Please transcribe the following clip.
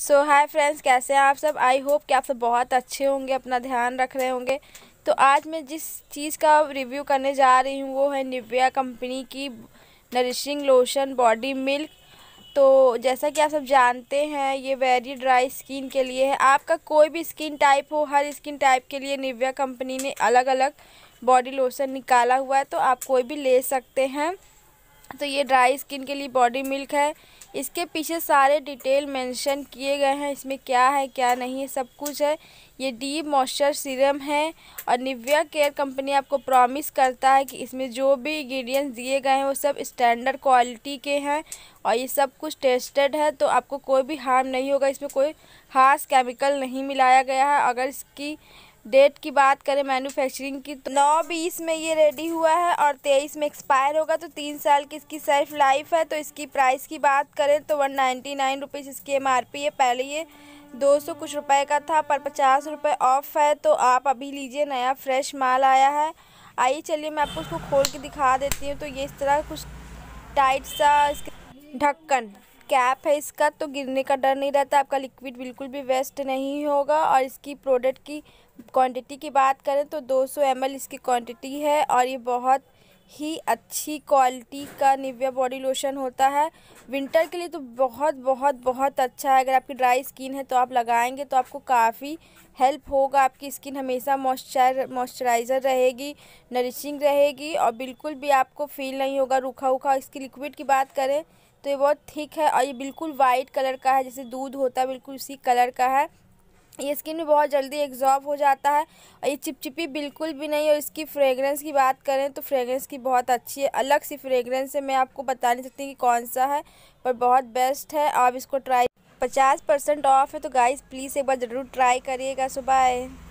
सो hi friends कैसे हैं आप सब आई होप कि आप सब बहुत अच्छे होंगे अपना ध्यान रख रहे होंगे तो आज मैं जिस चीज़ का रिव्यू करने जा रही हूँ वो है निविया कंपनी की नरिशिंग लोशन बॉडी मिल्क तो जैसा कि आप सब जानते हैं ये वेरी ड्राई स्किन के लिए है आपका कोई भी स्किन टाइप हो हर स्किन टाइप के लिए निविया कंपनी ने अलग अलग बॉडी लोशन निकाला हुआ है तो आप कोई भी ले सकते हैं तो ये ड्राई स्किन के लिए बॉडी मिल्क है इसके पीछे सारे डिटेल मेंशन किए गए हैं इसमें क्या है क्या नहीं है सब कुछ है ये डीप मॉइस्चर सीरम है और निविया केयर कंपनी आपको प्रॉमिस करता है कि इसमें जो भी इंग्रेडिएंट्स दिए गए हैं वो सब स्टैंडर्ड क्वालिटी के हैं और ये सब कुछ टेस्टेड है तो आपको कोई भी हार्म नहीं होगा इसमें कोई खास केमिकल नहीं मिलाया गया है अगर इसकी डेट की बात करें मैन्युफैक्चरिंग की तो नौ बीस में ये रेडी हुआ है और तेईस में एक्सपायर होगा तो तीन साल की इसकी सेल्फ लाइफ है तो इसकी प्राइस की बात करें तो वन नाइन्टी नाइन रुपीज़ इसकी एम आर पी है पहले ये दो सौ कुछ रुपए का था पर पचास रुपये ऑफ है तो आप अभी लीजिए नया फ्रेश माल आया है आइए चलिए मैं आपको उसको खोल के दिखा देती हूँ तो ये इस तरह कुछ टाइट सा ढक्कन कैप है इसका तो गिरने का डर नहीं रहता आपका लिक्विड बिल्कुल भी वेस्ट नहीं होगा और इसकी प्रोडक्ट की क्वांटिटी की बात करें तो 200 ml इसकी क्वांटिटी है और ये बहुत ही अच्छी क्वालिटी का निविया बॉडी लोशन होता है विंटर के लिए तो बहुत बहुत बहुत अच्छा है अगर आपकी ड्राई स्किन है तो आप लगाएंगे तो आपको काफ़ी हेल्प होगा आपकी स्किन हमेशा मॉइस्चर मॉइस्चराइज़र रहेगी नरिशिंग रहेगी और बिल्कुल भी आपको फील नहीं होगा रूखा उखा इसकी लिक्विड की बात करें तो ये बहुत थिक है और ये बिल्कुल वाइट कलर का है जैसे दूध होता है बिल्कुल उसी कलर का है ये स्किन में बहुत जल्दी एग्जॉर्ब हो जाता है और ये चिपचिपी बिल्कुल भी नहीं और इसकी फ्रेगरेंस की बात करें तो फ्रेगरेंस की बहुत अच्छी है अलग सी फ्रेगरेंस है मैं आपको बता नहीं सकती कि कौन सा है पर बहुत बेस्ट है आप इसको ट्राई पचास परसेंट ऑफ है तो गाइस प्लीज़ एक बार ज़रूर ट्राई करिएगा सुबह